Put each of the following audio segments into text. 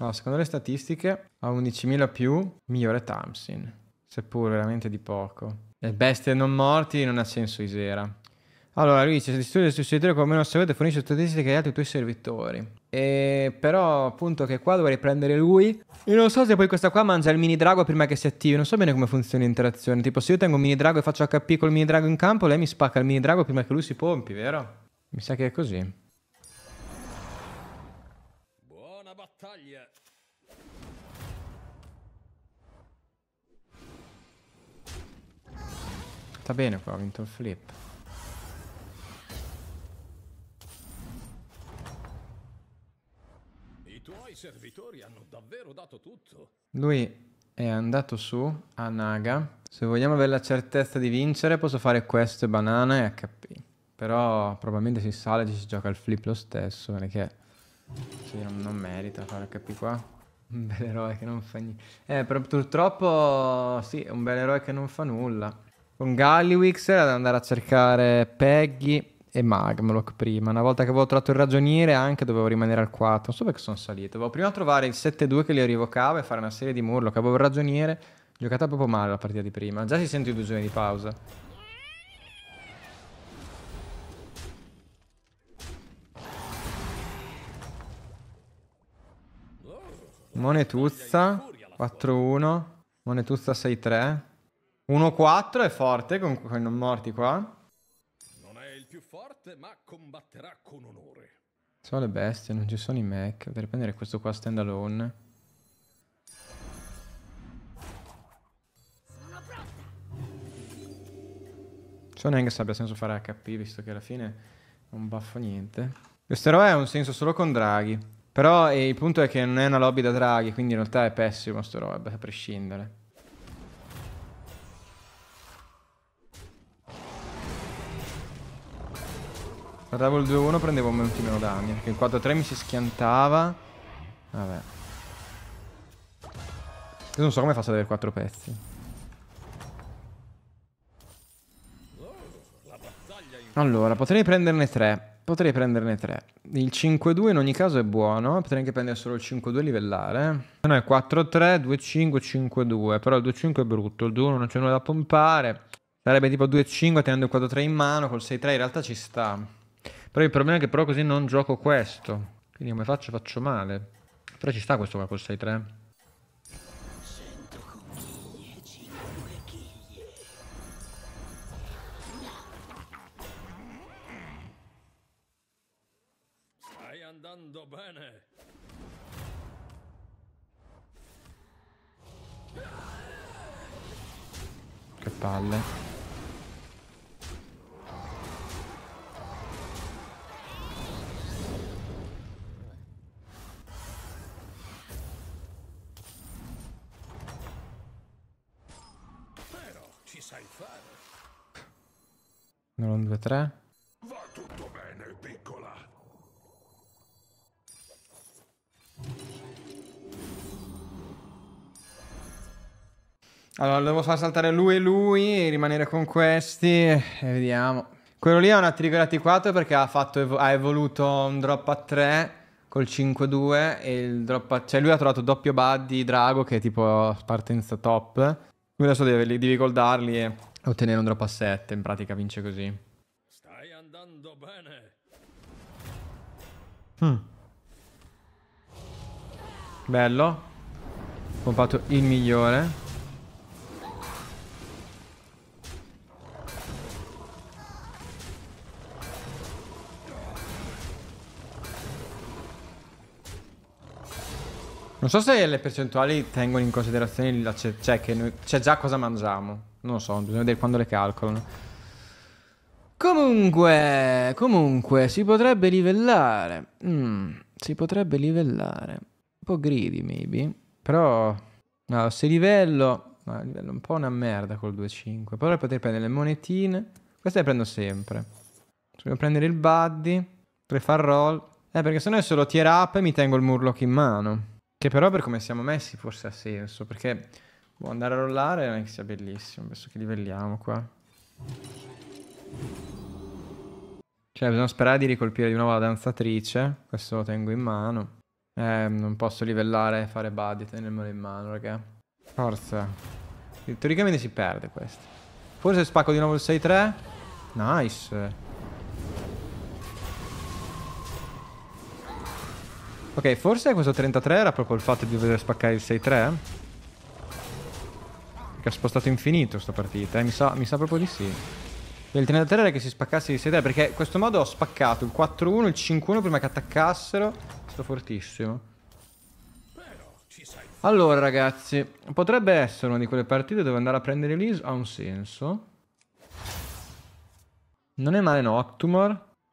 Allora, secondo le statistiche, a 11.000 più, migliore Tamsin, seppur veramente di poco. E bestie non morti non ha senso Isera. Allora, lui dice, se distrugge il tuo servitore come meno servete, fornisce statistiche agli altri tuoi servitori. E però appunto che qua dovrei prendere lui. Io non so se poi questa qua mangia il mini drago prima che si attivi. Non so bene come funziona l'interazione. Tipo, se io tengo un mini drago e faccio HP col mini drago in campo, lei mi spacca il mini drago prima che lui si pompi, vero? Mi sa che è così. battaglia! Sta bene qua, ha vinto il flip. I tuoi servitori hanno davvero dato tutto. Lui è andato su a Naga. Se vogliamo avere la certezza di vincere posso fare questo e banana e HP. Però probabilmente si sale e ci si gioca il flip lo stesso perché... Sì, non, non merita fare HP qua. Un bel eroe che non fa niente. Eh, però purtroppo sì, è un bel eroe che non fa nulla. Con Galliwix era da andare a cercare Peggy e Magmlock prima. Una volta che avevo trovato il ragioniere anche dovevo rimanere al 4. Non so perché sono salito. Dovevo prima trovare il 7-2 che li rivocava e fare una serie di murlock. Avevo il ragioniere. Giocata proprio male la partita di prima. Già si sente due giorni di pausa. Monetuzza 4-1. Monetuzza 6-3. 1-4 è forte con, con non morti qua. Non è il più forte, ma combatterà con onore. Sono le bestie, non ci sono i mech. Per prendere questo qua stand alone. Sono neanche se abbia senso fare HP, visto che alla fine non baffo niente. Questo eroe ha un senso solo con Draghi. Però eh, il punto è che non è una lobby da draghi, quindi in realtà è pessimo sto roba, a prescindere. Guardavo il 2-1 prendevo un minuto meno danni, perché il 4-3 mi si schiantava. Vabbè. Io non so come faccio ad avere 4 pezzi. Allora, potrei prenderne 3. Potrei prenderne tre. Il 5-2 in ogni caso è buono, potrei anche prendere solo il 5-2 livellare. Se no è 4-3, 2-5, 5-2, però il 2-5 è brutto, il 2-1 non c'è nulla da pompare. Sarebbe tipo 2-5 tenendo il 4-3 in mano, col 6-3 in realtà ci sta. Però il problema è che però così non gioco questo, quindi come faccio? Faccio male. Però ci sta questo qua col 6-3. andando bene. Che palle. Però ci sai fare. 1, 2, 3. Allora, devo far saltare lui e lui, e rimanere con questi e vediamo. Quello lì è una trigger a T4 perché ha, fatto, ha evoluto un drop a 3 col 5-2 e il drop a... Cioè lui ha trovato doppio buddy Drago che è tipo partenza top. Lui adesso deve, devi goldarli e ottenere un drop a 7, in pratica vince così. Stai andando bene. Hmm. Bello. Pompato il migliore. Non so se le percentuali tengono in considerazione la cioè che noi c'è cioè già cosa mangiamo. Non lo so, bisogna vedere quando le calcolano. Comunque, comunque, si potrebbe livellare. Mm, si potrebbe livellare. Un po' greedy, maybe. Però, no, se livello... No, livello un po' una merda col 2.5. Però Potrei prendere le monetine. Queste le prendo sempre. Dobbiamo prendere il buddy. Prefar roll. Eh, perché se no è solo tier up e mi tengo il murloc in mano. Che però per come siamo messi forse ha senso, perché può boh, andare a rollare non è che sia bellissimo, adesso che livelliamo qua. Cioè bisogna sperare di ricolpire di nuovo la danzatrice, questo lo tengo in mano. Eh, non posso livellare e fare buddy, tenendolo in mano, raga. Forza. Teoricamente si perde questo. Forse spacco di nuovo il 6-3. Nice. Ok, forse questo 33 era proprio il fatto di dover spaccare il 6-3. Che ha spostato infinito sta partita, eh? mi, sa, mi sa proprio di sì. Il 33 era che si spaccasse il 6-3, perché in questo modo ho spaccato il 4-1, il 5-1 prima che attaccassero. Sto fortissimo. Allora ragazzi, potrebbe essere una di quelle partite dove andare a prendere l'IS ha un senso. Non è male Noctumor,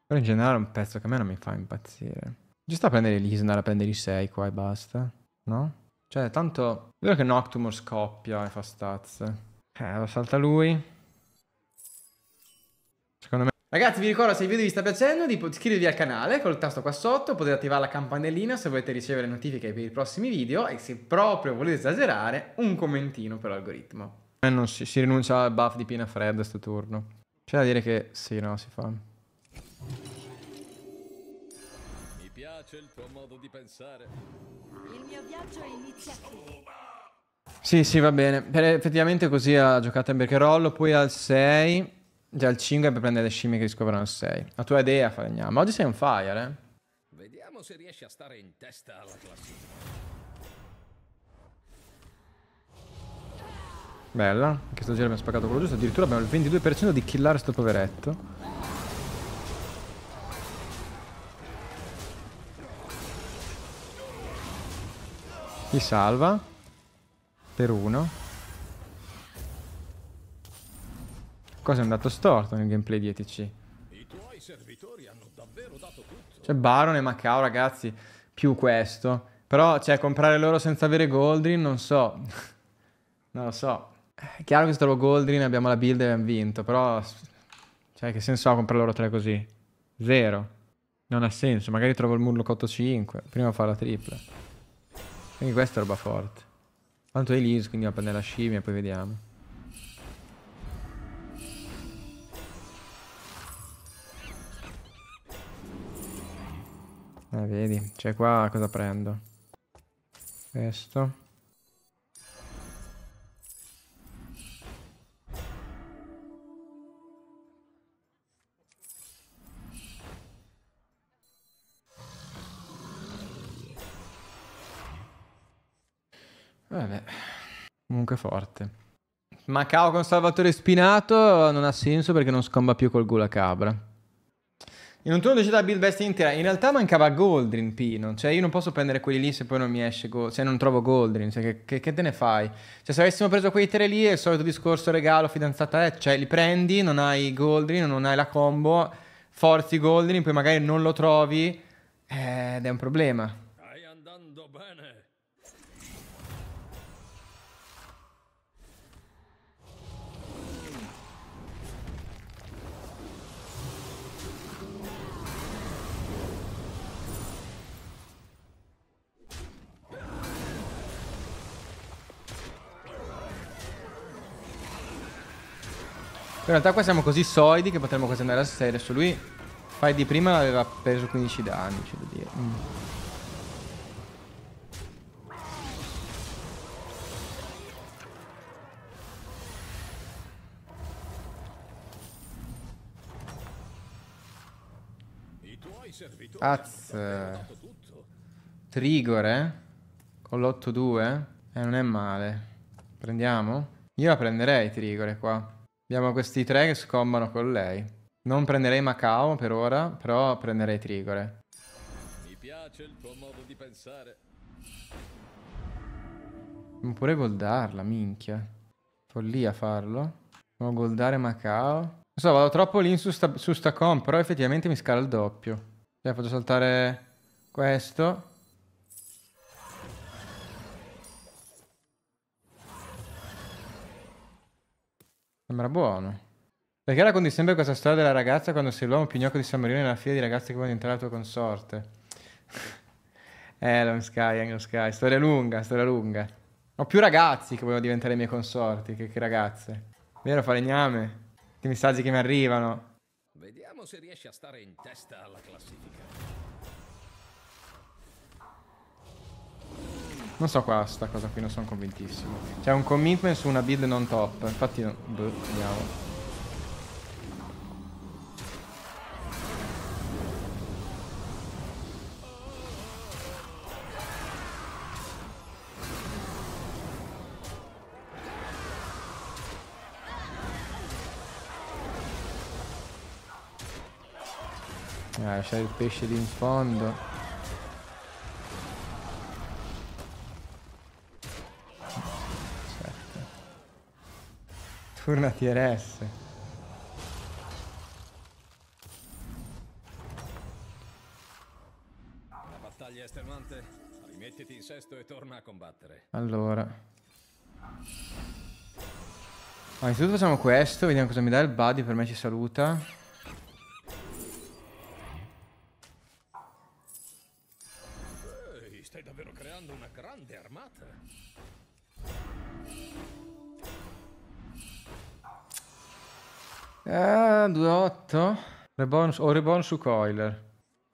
però in generale è un pezzo che a me non mi fa impazzire. Giusto a prendere l'Isnar, a prendere i 6 qua e basta. No? Cioè, tanto... Vedo che Noctumor scoppia e fa stazze. Eh, lo salta lui. Secondo me... Ragazzi, vi ricordo, se il video vi sta piacendo, di iscrivervi al canale col tasto qua sotto. Potete attivare la campanellina se volete ricevere notifiche per i prossimi video. E se proprio volete esagerare, un commentino per l'algoritmo. Eh, non si, si rinuncia al buff di Pina Fred sto turno. C'è da dire che sì, no, si fa. piace il tuo modo di pensare. Il mio viaggio inizia qui. Sì, sì, va bene. Per effettivamente così ha giocato in Bercherollo, poi al 6, già al 5 per prendere le scimmie che riscoprono al 6. La tua idea, Falegname. Ma oggi sei un fire, eh? Vediamo se riesci a stare in testa alla classifica. Bella, anche stagione abbiamo spaccato quello giusto, addirittura abbiamo il 22% di killare sto poveretto. Li salva. Per uno. Cosa è andato storto nel gameplay di ETC? I tuoi servitori hanno davvero dato Cioè Baron e Macau, ragazzi, più questo. Però, cioè, comprare loro senza avere Goldrin, non so. non lo so. È chiaro che se trovo Goldrin abbiamo la build e abbiamo vinto, però... Cioè, che senso ha comprare loro tre così? Zero. Non ha senso, magari trovo il Murloc 8-5, prima fa la triple. Quindi questa è roba forte. Tanto è Linus, quindi va a prendere la scimmia e poi vediamo. Eh, vedi. Cioè qua cosa prendo? Questo. comunque forte. Macao con Salvatore Spinato non ha senso perché non scomba più col gula cabra. In un turno decide la build best intera. In realtà mancava Goldrin, Pino. Cioè, io non posso prendere quelli lì se poi non mi esce. Go- cioè, non trovo Goldrin. Cioè, che, che, che, te ne fai? Cioè, se avessimo preso quei tre lì, è il solito discorso regalo, fidanzata. Eh, cioè, li prendi, non hai Goldrin, non hai la combo. Forzi Goldrin, poi magari non lo trovi. Eh, ed è un problema. in realtà qua siamo così solidi che potremmo quasi andare a 6. su lui, fai di prima, aveva preso 15 danni, c'è da dire. Mm. Az Trigore con l'8-2 eh non è male prendiamo io la prenderei Trigore qua Abbiamo questi tre che scombano con lei. Non prenderei Macao per ora, però prenderei Trigore. Mi piace il tuo modo di pensare. Non pure goldarla, minchia. Follia farlo. Devo goldare Macao. Non so, vado troppo lì su sta, su sta comp, però effettivamente mi scala il doppio. Cioè, faccio saltare questo. Sembra buono. Perché racconti sempre questa storia della ragazza quando sei l'uomo pignocco di San Marino e la figlia di ragazzi che vogliono entrare la tua consorte? eh, Long Sky, Anglo Sky, storia lunga, storia lunga. Ho più ragazzi che vogliono diventare i miei consorti che, che ragazze. Vero, falegname? Che messaggi che mi arrivano. Vediamo se riesci a stare in testa alla classifica. Non so qua, sta cosa qui, non sono convintissimo. C'è un commitment su una build non top. Infatti, boh, andiamo. Ah, il pesce lì in fondo. Furna TRS. La battaglia è estenuante. Rimettiti in sesto e torna a combattere. Allora. Ah, innanzitutto facciamo questo, vediamo cosa mi dà il buddy, per me ci saluta. Eh, 2-8. Reborn, o Reborn su Coiler.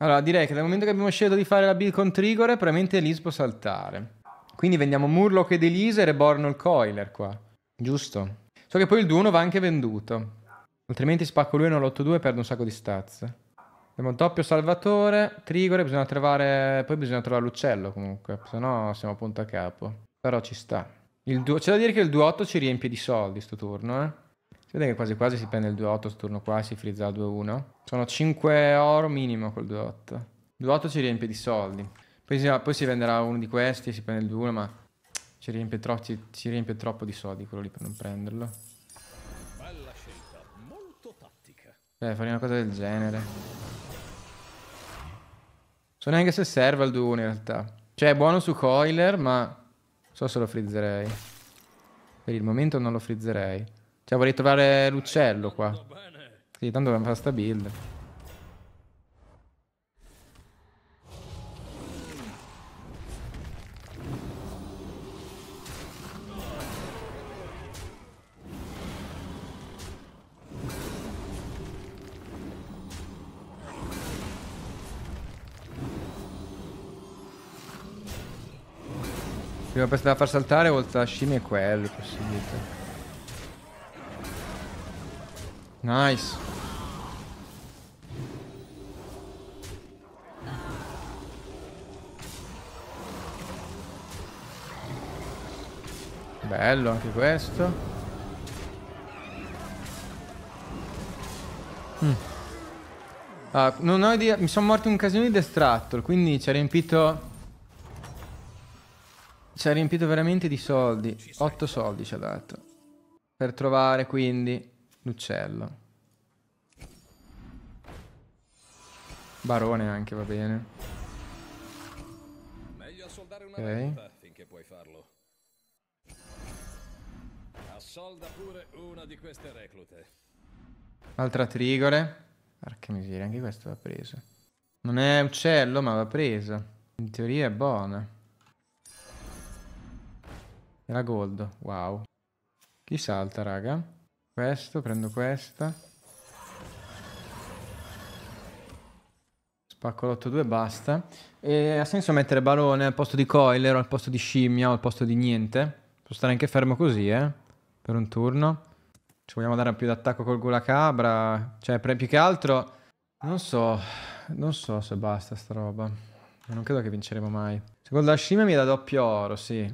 Allora, direi che dal momento che abbiamo scelto di fare la build con Trigore, probabilmente Elise può saltare. Quindi vendiamo Murloc ed Elise e Reborn il Coiler qua. Giusto. So che poi il 2-1 va anche venduto. Altrimenti spacco lui e non nell'8-2 e perdo un sacco di stazze. Abbiamo doppio salvatore, Trigore, bisogna trovare... Poi bisogna trovare l'uccello comunque, se no siamo a punto a capo. Però ci sta. C'è da dire che il 2-8 ci riempie di soldi sto turno, eh. Si vede che quasi quasi si prende il 2-8 su turno qua e si frizza al 2-1. Sono 5 oro minimo col 2-8. 2-8 ci riempie di soldi. Poi si, poi si, venderà uno di questi e si prende il 2-1, ma ci riempie, ci, ci riempie troppo di soldi quello lì per non prenderlo. Bella scelta, molto tattica. Beh, farei una cosa del genere. So neanche se serve al 2-1 in realtà. Cioè, è buono su Coiler, ma so se lo frizzerei. Per il momento non lo frizzerei. Cioè vorrei trovare l'uccello qua. Sì, tanto dobbiamo fare sta build. Prima per far saltare oltre la scimmia è quello, possibilità. Nice. Bello anche questo. Mm. Ah, non ho idea, mi sono morto un casino di destrattor, quindi ci ha riempito... Ci ha riempito veramente di soldi. 8 soldi ci ha dato. Per trovare quindi... L'uccello. Barone anche va bene. Meglio assoldare una okay. finché puoi farlo. Assolda pure una di queste reclute. Altra trigore. Porca miseria, anche questo va preso. Non è uccello, ma va preso. In teoria è buona. Era gold, wow. Chi salta, raga? Questo, prendo questa. Spacco l'8-2 e basta. E ha senso mettere balone al posto di coiler o al posto di scimmia o al posto di niente? Posso stare anche fermo così, eh? Per un turno. Ci vogliamo dare più d'attacco col cabra? Cioè, più che altro... Non so... Non so se basta sta roba. Non credo che vinceremo mai. Secondo la scimmia mi dà doppio oro, sì.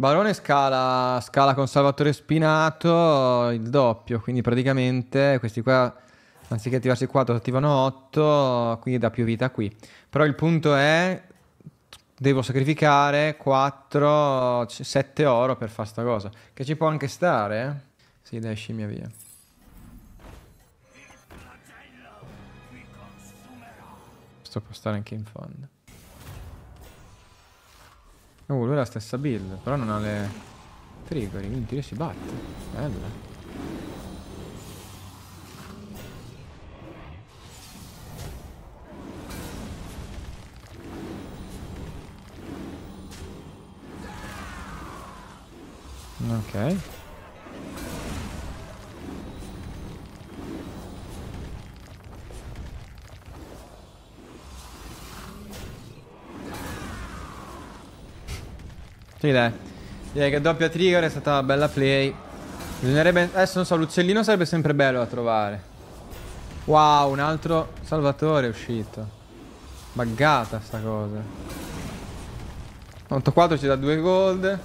Barone scala, scala con Salvatore Spinato il doppio, quindi praticamente questi qua anziché attivarsi 4 attivano 8, quindi dà più vita qui. Però il punto è devo sacrificare 4, 7 oro per fare sta cosa, che ci può anche stare. Eh? Sì, dai, scimmia via. Questo può stare anche in fondo. Oh, lui ha la stessa build, però non ha le trigger, quindi lui si batte. Bella. Eh. Ok. Sì, dai. Direi che doppia trigger è stata una bella play. Bisognerebbe... Adesso non so, l'uccellino sarebbe sempre bello da trovare. Wow, un altro salvatore è uscito. Buggata sta cosa. 84 ci dà due gold.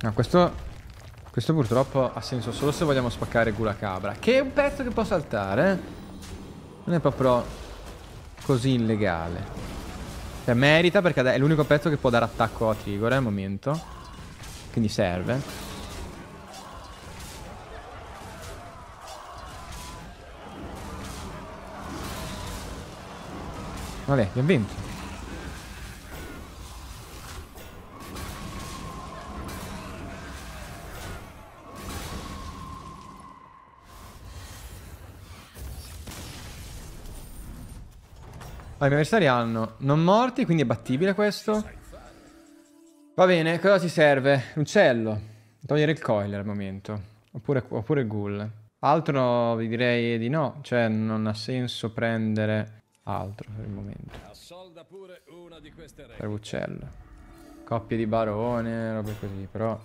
No, questo questo purtroppo ha senso solo se vogliamo spaccare Gula Cabra, che è un pezzo che può saltare. Eh. Non è proprio così illegale. Cioè, merita perché è l'unico pezzo che può dare attacco a Trigore eh, al momento. Quindi serve. Vabbè, abbiamo vinto. i miei avversari hanno non morti, quindi è battibile questo. Va bene, cosa ci serve? Uccello. Togliere il coiler al momento. Oppure, oppure ghoul. Altro vi direi di no. Cioè, non ha senso prendere altro per il momento. Per uccello. Coppie di barone, robe così, però...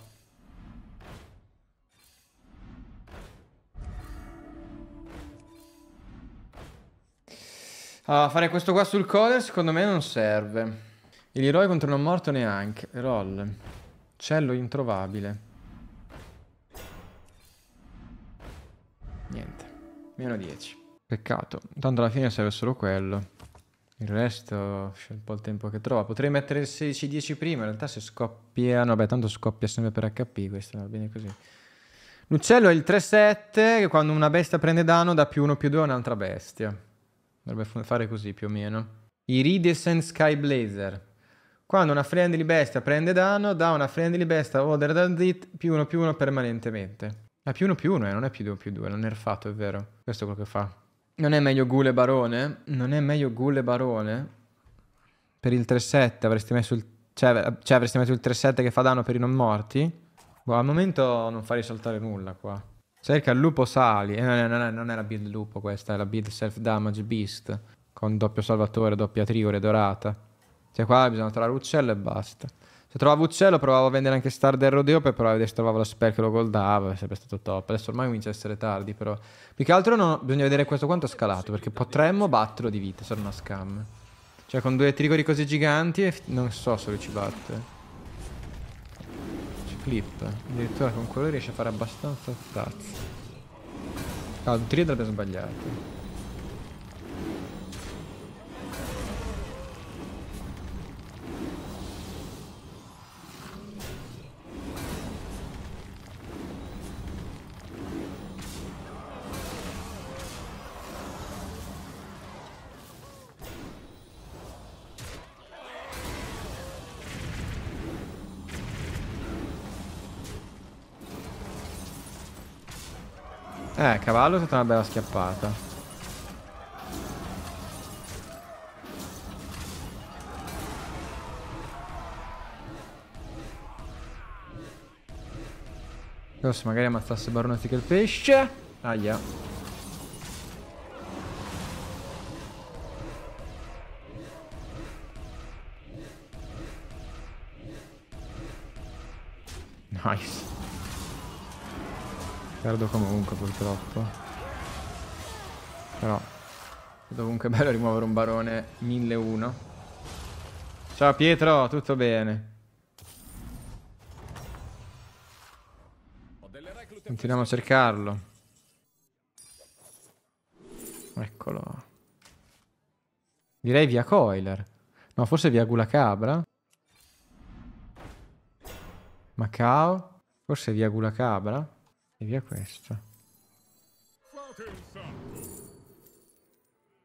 Ah, fare questo qua sul coder secondo me non serve. E l'eroe contro non morto neanche. Roll. Cello introvabile. Niente. Meno 10. Peccato. Tanto alla fine serve solo quello. Il resto c'è un po' il tempo che trova. Potrei mettere il 16-10 prima. In realtà se scoppia... No, beh, tanto scoppia sempre per HP. Questo va bene così. L'uccello è il 3-7 che quando una bestia prende danno dà più 1 più 2 a un'altra bestia. Dovrebbe fare così più o meno. Iridescent Sky Blazer. Quando una friendly bestia prende danno, da una friendly bestia older than it più uno più uno permanentemente. Ma più uno più uno, eh, non è più 2 più 2, l'ho nerfato, è vero. Questo è quello che fa. Non è meglio Gule Barone? Non è meglio Gule Barone? Per il 3-7 avresti messo il... Cioè, cioè avresti messo il 3-7 che fa danno per i non morti? Boh, al momento non farei saltare nulla qua. Cerca il lupo sali. Eh, no, no, non è la build lupo questa, è la build self damage beast. Con doppio salvatore, doppia trigore dorata. Cioè qua bisogna trovare uccello e basta. Se trovavo uccello provavo a vendere anche Star del Rodeo per provare a vedere se trovavo la spell che lo goldava, è sempre stato top. Adesso ormai comincia a essere tardi però. Più che altro no, bisogna vedere questo quanto è scalato, perché potremmo batterlo di vita, se non una scam. Cioè con due trigori così giganti eh, non so se lui ci batte clip. Addirittura con quello riesce a fare abbastanza stazzi. Ah, un trigger l'abbiamo sbagliato. cavallo è stata una bella schiappata. Però se magari ammazzasse Baronetti che il pesce... Aia. Nice. Perdo comunque purtroppo. Però è comunque bello rimuovere un barone 1001. Ciao Pietro, tutto bene? Continuiamo a cercarlo. Eccolo. Direi via Coiler. No, forse via Gula Gulacabra. Macao. Forse via Gula Cabra e via questo.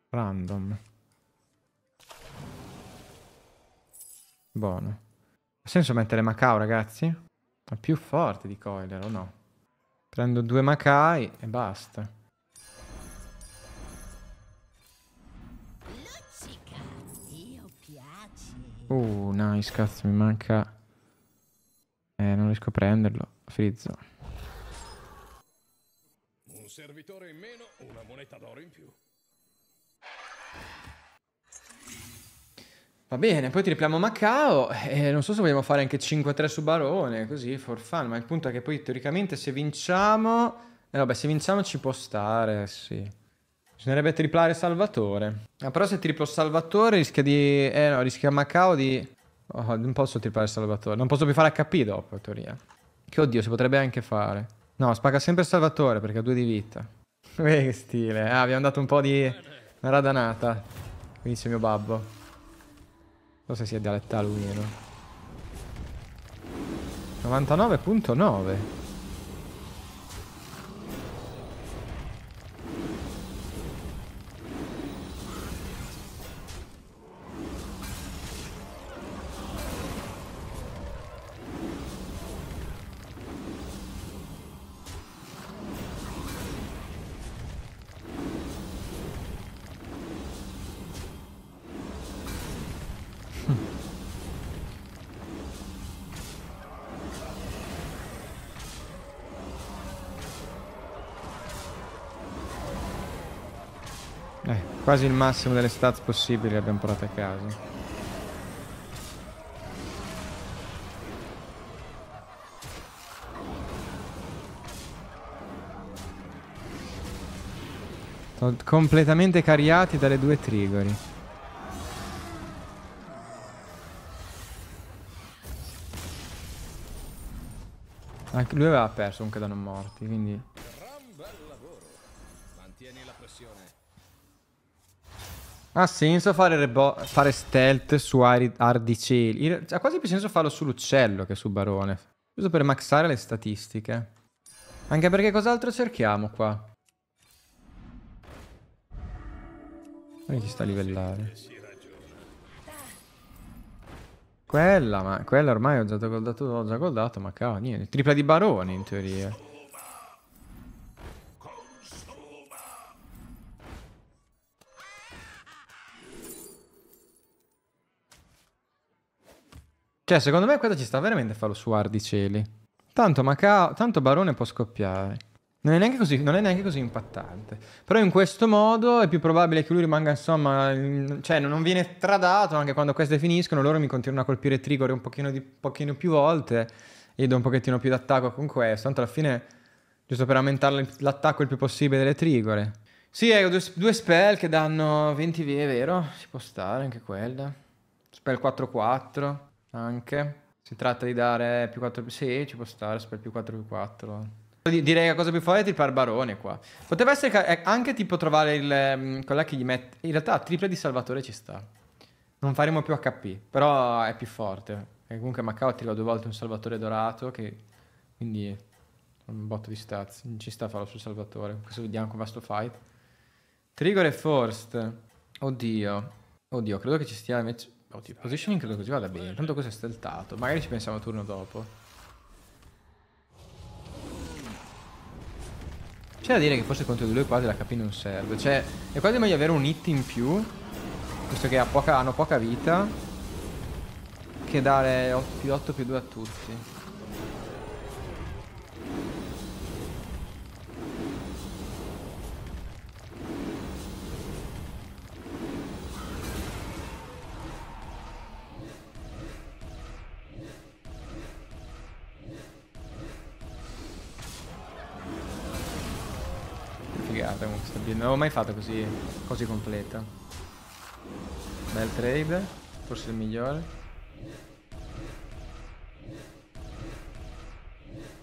Random. Buono. Ha senso mettere Macau, ragazzi? Ma più forte di Coiler, o no? Prendo due Macai e basta. Uh, nice, cazzo, mi manca... Eh, non riesco a prenderlo. Frizzo servitore in meno, una moneta d'oro in più. Va bene, poi tripliamo Macao e non so se vogliamo fare anche 5-3 su Barone, così, for fun, ma il punto è che poi teoricamente se vinciamo... Eh vabbè, se vinciamo ci può stare, sì. Bisognerebbe triplare Salvatore. Ah, però se triplo Salvatore rischia di... Eh no, rischia Macao di... Oh, non posso triplare Salvatore, non posso più fare HP dopo, in teoria. Che oddio, si potrebbe anche fare. No, spaga sempre Salvatore perché ha due di vita. Vedi eh, che stile. Ah, abbiamo dato un po' di... Una radanata. Quindi c'è mio babbo. Non so se sia dialettale o meno. 99.9 Quasi il massimo delle stats possibili abbiamo portato a casa. Sono completamente cariati dalle due trigori. Anche lui aveva perso un che da non morti, quindi... Gran bel lavoro. Mantieni la pressione. Ha senso fare, fare stealth su Ardiceli. Ha quasi più senso farlo sull'uccello che su Barone. Giusto per maxare le statistiche. Anche perché cos'altro cerchiamo qua? Lui ci sta a livellare. Quella, ma quella ormai ho già goldato, ho già goldato, ma cavolo, niente. Tripla di barone in teoria. Cioè, secondo me questo ci sta veramente a farlo su Ardicelli. Tanto, Macao, tanto Barone può scoppiare. Non è, così, non è, neanche così, impattante. Però in questo modo è più probabile che lui rimanga, insomma, cioè non viene tradato anche quando queste finiscono. Loro mi continuano a colpire Trigore un pochino, di, pochino più volte. Io do un pochettino più d'attacco con questo. Tanto alla fine, giusto per aumentare l'attacco il più possibile delle Trigore. Sì, ho due, due spell che danno 20 vie, vero? Si può stare anche quella. Spell 4-4. Anche. Si tratta di dare più 4... Sì, ci può stare, per più 4 più 4. Direi la cosa più forte è tripar Barbarone qua. Poteva essere eh, anche tipo trovare il... Mm, quella che gli mette... In realtà triple di Salvatore ci sta. Non faremo più HP, però è più forte. E comunque Macao tira due volte un Salvatore dorato che... Quindi... Un botto di stats. Non ci sta a farlo sul Salvatore. Questo vediamo come va sto fight. Trigger e Forst. Oddio. Oddio, credo che ci stia invece... Oddio, oh, positioning credo che così vada bene. Tanto questo è steltato. Magari ci pensiamo turno dopo. C'è da dire che forse contro di lui quasi la HP non serve. Cioè, è quasi meglio avere un hit in più, visto che ha poca, hanno poca vita, che dare 8 più 8 più 2 a tutti. l'avevo mai fatta così, così completa. Bel trade, forse il migliore.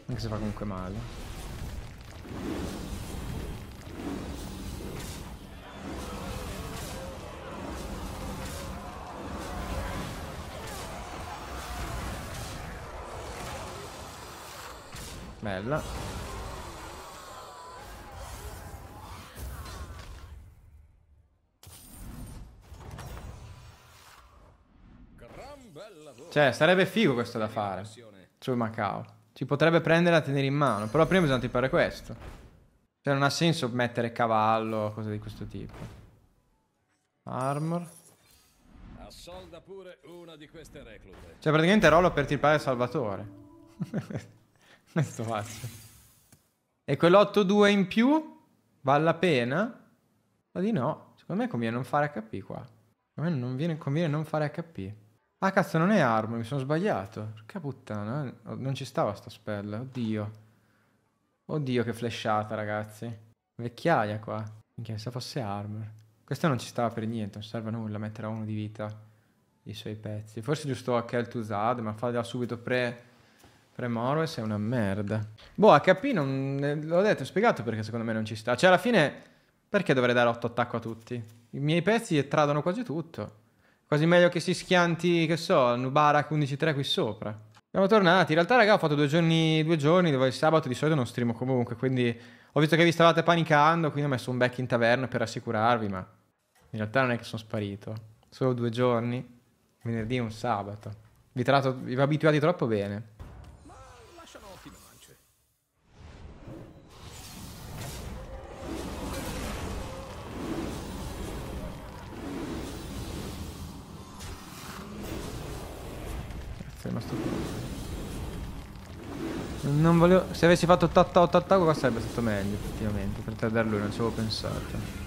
Anche se fa comunque male. Bella. Cioè, sarebbe figo questo da fare sul Macao. Ci potrebbe prendere a tenere in mano, però prima bisogna tipare questo. Cioè, non ha senso mettere cavallo, o cose di questo tipo. Armor. Assolda pure una di queste reclute. Cioè, praticamente rollo per tipare Salvatore. questo faccio. E quell'8-2 in più? Vale la pena? Ma di no. Secondo me conviene non fare HP qua. Secondo me non viene, conviene non fare HP. Ah cazzo non è arma, mi sono sbagliato. Che puttana, eh. oh, non ci stava sta spell, oddio. Oddio che flashata ragazzi. Vecchiaia qua. Minchia, se fosse armor. Questo non ci stava per niente, non serve a nulla mettere a uno di vita i suoi pezzi. Forse giusto Akel to Zad, ma farla subito pre... Pre è una merda. Boh, HP non... Eh, l'ho detto, ho spiegato perché secondo me non ci sta. Cioè alla fine... Perché dovrei dare 8 attacco a tutti? I miei pezzi tradono quasi tutto. Quasi meglio che si schianti, che so, Nubarak 11.3 qui sopra. Siamo tornati. In realtà, raga, ho fatto due giorni, due giorni dove il sabato di solito non streamo comunque, quindi ho visto che vi stavate panicando, quindi ho messo un back in taverna per assicurarvi, ma in realtà non è che sono sparito. Solo due giorni, venerdì e un sabato. Vi, tratto, vi abituati troppo bene. Sei rimasto qui. Non volevo... Se avessi fatto 88 attacco qua sarebbe stato meglio, effettivamente. Per te da lui non ci avevo pensato.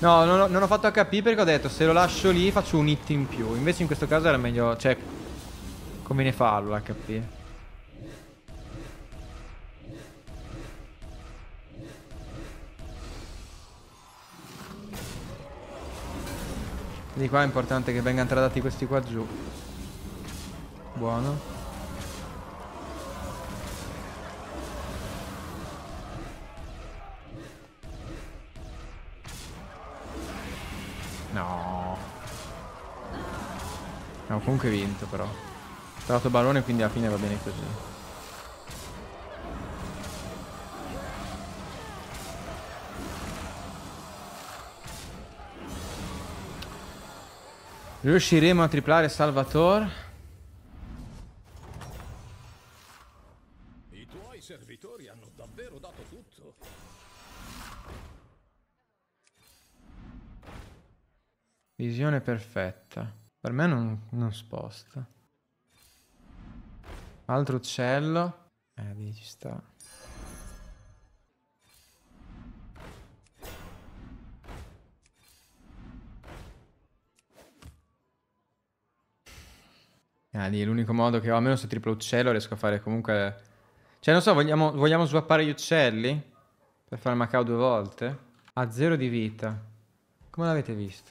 No, non ho, non ho, fatto HP perché ho detto se lo lascio lì faccio un hit in più. Invece in questo caso era meglio... Cioè, conviene farlo l'HP. Di qua è importante che vengano tradati questi qua giù. Buono. No. No, comunque vinto però. Ho trovato barone quindi alla fine va bene così. Riusciremo a triplare Salvatore? I tuoi servitori hanno davvero dato tutto. Visione perfetta. Per me non, non sposta. Altro uccello. Eh, lì ci sta. Ah, eh, lì l'unico modo che ho, almeno su triplo uccello riesco a fare comunque... Cioè, non so, vogliamo, vogliamo swappare gli uccelli? Per fare Macao due volte? A zero di vita. Come l'avete visto?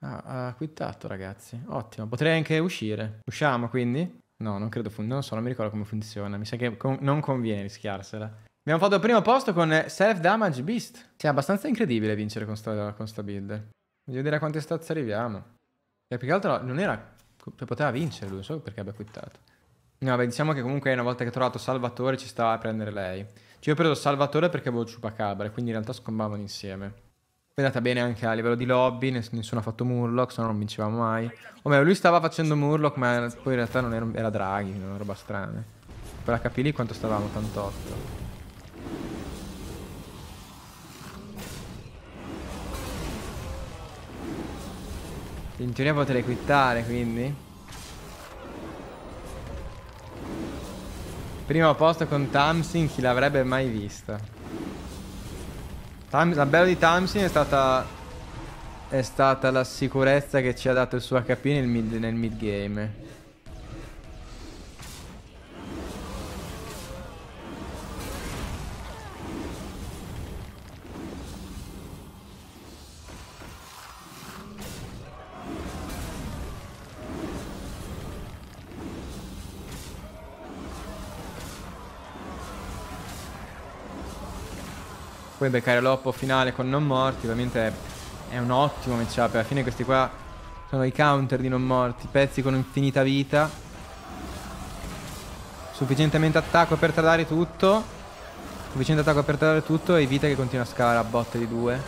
Ah, ha quittato, ragazzi. Ottimo. Potrei anche uscire. Usciamo, quindi? No, non credo funzioni. Non so, non mi ricordo come funziona. Mi sa che con non conviene rischiarsela. Abbiamo fatto il primo posto con Self Damage Beast. Sì, è abbastanza incredibile vincere con sta, con sta build. Voglio vedere a quante stazze arriviamo. E cioè, più che altro non era poteva vincere lui, non so perché abbia quittato. No, beh, diciamo che comunque una volta che ha trovato Salvatore ci stava a prendere lei. Cioè, io ho preso Salvatore perché avevo Chupacabra, quindi in realtà scombavano insieme. è andata bene anche a livello di lobby, nessuno ha fatto Murloc, se no non vincevamo mai. O meglio, lui stava facendo Murloc, ma poi in realtà non era, era Draghi, una roba strana. Per capì lì quanto stavamo, 88. In teoria potrei quittare quindi Primo posto con Tamsin Chi l'avrebbe mai visto? Tam La bella di Tamsin è stata È stata la sicurezza Che ci ha dato il suo HP nel mid, nel mid game Poi beccare l'oppo finale con non morti Ovviamente è un ottimo matchup Alla fine questi qua sono i counter di non morti Pezzi con infinita vita Sufficientemente attacco per tradare tutto Sufficiente attacco per tradare tutto E vita che continua a scalare a botte di due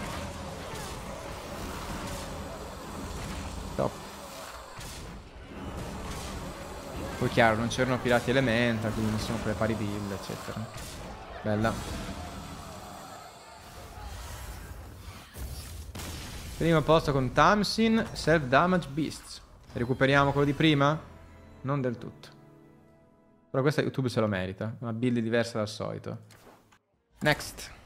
Top Poi chiaro non c'erano pirati elementa, Quindi non sono quelle pari build eccetera Bella Primo posto con Tamsin, Self Damage Beasts. Recuperiamo quello di prima? Non del tutto. Però questa YouTube se lo merita. Una build diversa dal solito. Next.